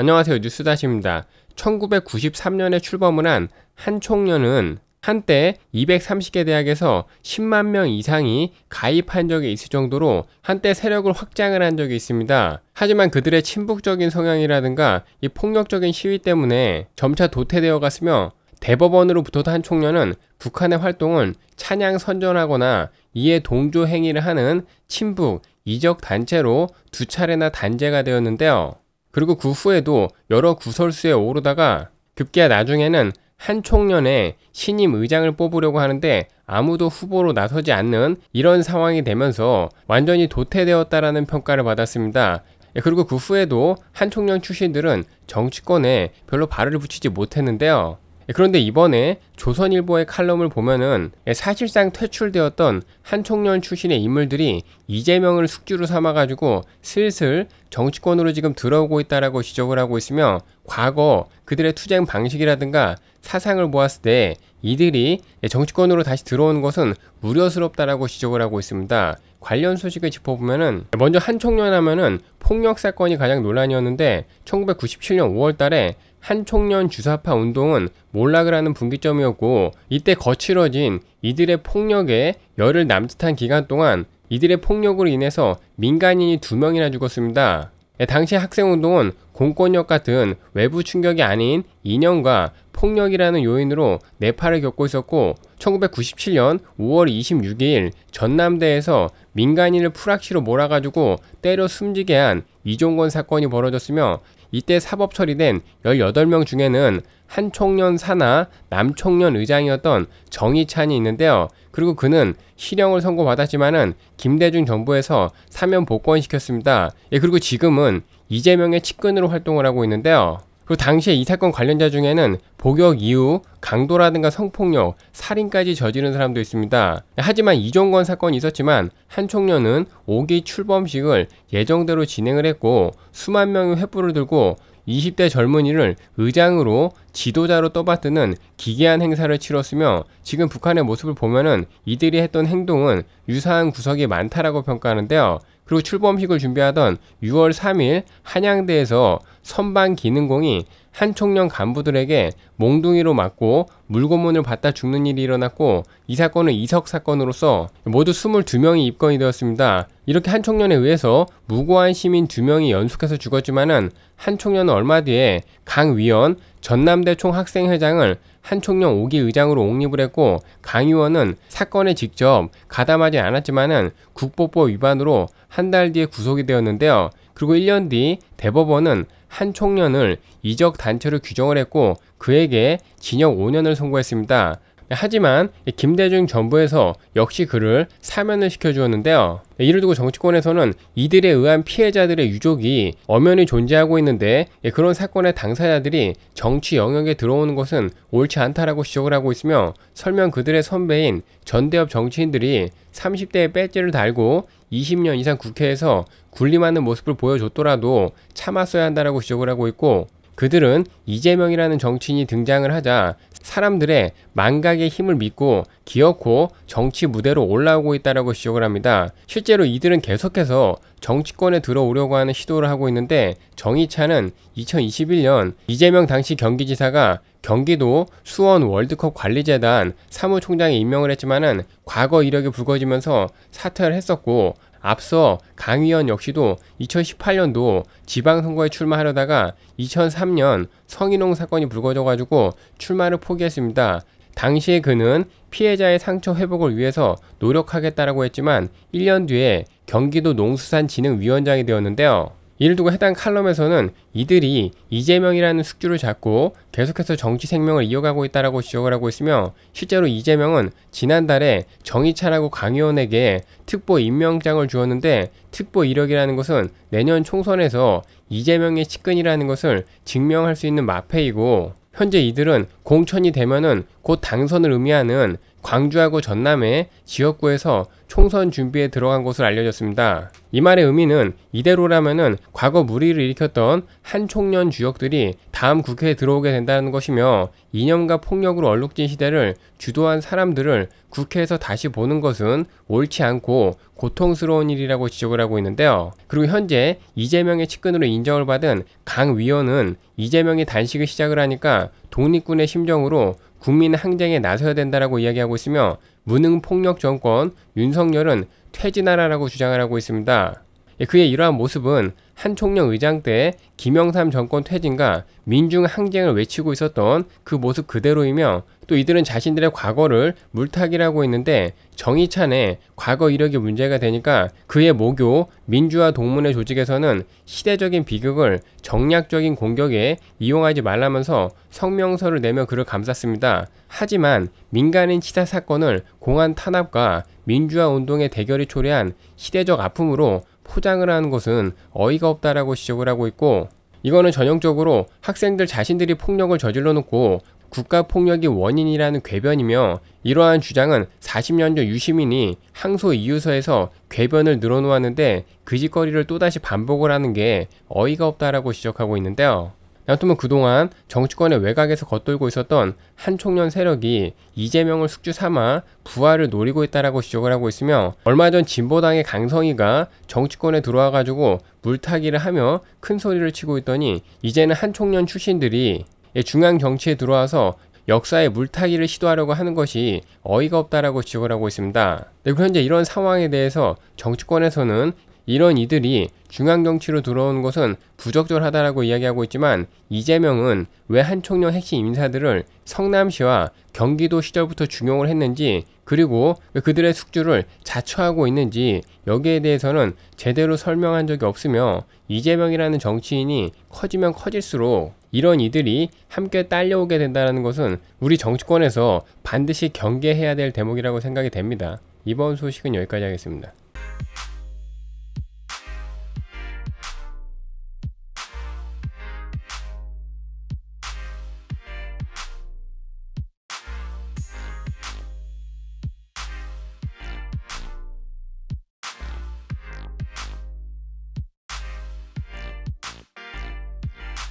안녕하세요. 뉴스다시입니다. 1993년에 출범을 한 한총련은 한때 230개 대학에서 10만 명 이상이 가입한 적이 있을 정도로 한때 세력을 확장을 한 적이 있습니다. 하지만 그들의 친북적인 성향이라든가 이 폭력적인 시위 때문에 점차 도태되어 갔으며 대법원으로부터 한 총련은 북한의 활동을 찬양 선전하거나 이에 동조 행위를 하는 친북 이적 단체로 두 차례나 단죄가 되었는데요. 그리고 그 후에도 여러 구설수에 오르다가 급기야 나중에는 한 총련에 신임 의장을 뽑으려고 하는데 아무도 후보로 나서지 않는 이런 상황이 되면서 완전히 도태되었다라는 평가를 받았습니다. 예, 그리고 그 후에도 한 총련 출신들은 정치권에 별로 발을 붙이지 못했는데요. 예, 그런데 이번에 조선일보의 칼럼을 보면은 예, 사실상 퇴출되었던 한총련 출신의 인물들이 이재명을 숙주로 삼아가지고 슬슬 정치권으로 지금 들어오고 있다라고 지적을 하고 있으며 과거 그들의 투쟁 방식이라든가 사상을 보았을 때 이들이 예, 정치권으로 다시 들어오는 것은 우려스럽다라고 지적을 하고 있습니다. 관련 소식을 짚어보면은 먼저 한총년 하면은 폭력 사건이 가장 논란이었는데 1997년 5월 달에 한총년 주사파 운동은 몰락을 하는 분기점이었고 이때 거칠어진 이들의 폭력에 열흘 남짓한 기간 동안 이들의 폭력으로 인해서 민간인이 두 명이나 죽었습니다. 예, 당시 학생운동은 공권력 같은 외부 충격이 아닌 인념과 폭력이라는 요인으로 내파를 겪고 있었고 1997년 5월 26일 전남대에서 민간인을 풀악시로 몰아가지고 때려 숨지게 한이종권 사건이 벌어졌으며 이때 사법 처리된 18명 중에는 한총련 사나 남총련 의장이었던 정희찬이 있는데요. 그리고 그는 실형을 선고받았지만은 김대중 정부에서 사면 복권시켰습니다. 예, 그리고 지금은 이재명의 측근으로 활동을 하고 있는데요. 그 당시에 이 사건 관련자 중에는 복역 이후 강도라든가 성폭력, 살인까지 저지른 사람도 있습니다. 하지만 이종건 사건이 있었지만 한 총련은 5기 출범식을 예정대로 진행을 했고 수만 명의 횃불을 들고 20대 젊은이를 의장으로 지도자로 떠받드는 기괴한 행사를 치렀으며 지금 북한의 모습을 보면은 이들이 했던 행동은 유사한 구석이 많다라고 평가하는데요. 그리고 출범식을 준비하던 6월 3일 한양대에서 선반 기능공이 한 총련 간부들에게 몽둥이로 맞고 물고문을 받다 죽는 일이 일어났고 이 사건은 이석 사건으로서 모두 22명이 입건이 되었습니다. 이렇게 한 총련에 의해서 무고한 시민 2명이 연속해서 죽었지만은 한 총련은 얼마 뒤에 강 위원 전남대 총학생회장을 한 총련 5기 의장으로 옹립을 했고 강 의원은 사건에 직접 가담하지 않았지만은 국보법 위반으로 한 달 뒤에 구속이 되었는데요. 그리고 1년 뒤 대법원은 한총년을 이적 단체로 규정을 했고 그에게 징역 5년을 선고했습니다. 네, 하지만 김대중 정부에서 역시 그를 사면을 시켜주었는데요. 네, 이를 두고 정치권에서는 이들에 의한 피해자들의 유족이 엄연히 존재하고 있는데 예, 그런 사건의 당사자들이 정치 영역에 들어오는 것은 옳지 않다라고 지적을 하고 있으며 설명 그들의 선배인 전대협 정치인들이 30대의 배지를 달고 20년 이상 국회에서 군림하는 모습을 보여줬더라도 참았어야 한다라고 지적을 하고 있고 그들은 이재명이라는 정치인이 등장을 하자 사람들의 망각의 힘을 믿고 기어코 정치 무대로 올라오고 있다라고 지적을 합니다. 실제로 이들은 계속해서 정치권에 들어오려고 하는 시도를 하고 있는데 정의차는 2021년 이재명 당시 경기지사가 경기도 수원 월드컵 관리재단 사무총장에 임명을 했지만은 과거 이력이 불거지면서 사퇴를 했었고 앞서 강 의원 역시도 2018년도 지방선거에 출마하려다가 2003년 성희롱 사건이 불거져가지고 출마를 포기했습니다. 당시에 그는 피해자의 상처 회복을 위해서 노력하겠다라고 했지만 1년 뒤에 경기도 농수산진흥위원장이 되었는데요. 이를 두고 해당 칼럼에서는 이들이 이재명이라는 숙주를 잡고 계속해서 정치 생명을 이어가고 있다라고 지적을 하고 있으며 실제로 이재명은 지난달에 정의차라고 강의원에게 특보 임명장을 주었는데 특보 이력이라는 것은 내년 총선에서 이재명의 측근이라는 것을 증명할 수 있는 마패이고 현재 이들은 공천이 되면은 곧 당선을 의미하는 광주하고 전남의 지역구에서 총선 준비에 들어간 것으로 알려졌습니다. 이 말의 의미는 이대로라면 과거 무리를 일으켰던 한총련 주역들이 다음 국회에 들어오게 된다는 것이며 이념과 폭력으로 얼룩진 시대를 주도한 사람들을 국회에서 다시 보는 것은 옳지 않고 고통스러운 일이라고 지적을 하고 있는데요. 그리고 현재 이재명의 측근으로 인정을 받은 강 위원은 이재명이 단식을 시작을 하니까 독립군의 심정으로 국민 항쟁에 나서야 된다라고 이야기하고 있으며 무능 폭력 정권 윤석열은 퇴진하라라고 주장을 하고 있습니다. 예, 그의 이러한 모습은 한총령 의장 때 김영삼 정권 퇴진과 민중 항쟁을 외치고 있었던 그 모습 그대로이며 또 이들은 자신들의 과거를 물타기라고 했는데 정의찬의 과거 이력이 문제가 되니까 그의 모교 민주화 동문회 조직에서는 시대적인 비극을 정략적인 공격에 이용하지 말라면서 성명서를 내며 그를 감쌌습니다. 하지만 민간인 치사 사건을 공안 탄압과 민주화 운동의 대결이 초래한 시대적 아픔으로 포장을 하는 것은 어이가 없다라고 지적을 하고 있고 이거는 전형적으로 학생들 자신들이 폭력을 저질러 놓고 국가폭력이 원인이라는 궤변이며 이러한 주장은 40년 전 유시민이 항소 이유서에서 궤변을 늘어놓았는데 그 짓거리를 또다시 반복을 하는 게 어이가 없다라고 지적하고 있는데요. 아무튼 그동안 정치권의 외곽에서 겉돌고 있었던 한총련 세력이 이재명을 숙주 삼아 부활을 노리고 있다라고 지적을 하고 있으며 얼마 전 진보당의 강성희가 정치권에 들어와 가지고 물타기를 하며 큰 소리를 치고 있더니 이제는 한총련 출신들이 중앙 정치에 들어와서 역사의 물타기를 시도하려고 하는 것이 어이가 없다라고 지적을 하고 있습니다. 네, 그리고 현재 이런 상황에 대해서 정치권에서는 이런 이들이 중앙정치로 들어온 것은 부적절하다라고 이야기하고 있지만 이재명은 왜 한총련 핵심 인사들을 성남시와 경기도 시절부터 중용을 했는지 그리고 그들의 숙주를 자처하고 있는지 여기에 대해서는 제대로 설명한 적이 없으며 이재명이라는 정치인이 커지면 커질수록 이런 이들이 함께 딸려오게 된다는 것은 우리 정치권에서 반드시 경계해야 될 대목이라고 생각이 됩니다. 이번 소식은 여기까지 하겠습니다.